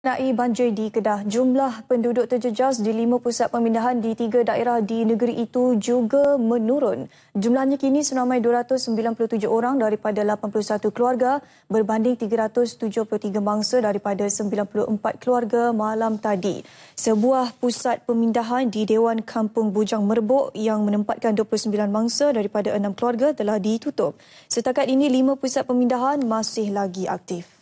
Mengenai banjir di Kedah, jumlah penduduk terjejas di lima pusat pemindahan di tiga daerah di negeri itu juga menurun. Jumlahnya kini seramai 297 orang daripada 81 keluarga berbanding 373 mangsa daripada 94 keluarga malam tadi. Sebuah pusat pemindahan di Dewan Kampung Bujang Merbuk yang menempatkan 29 mangsa daripada enam keluarga telah ditutup. Setakat ini, lima pusat pemindahan masih lagi aktif.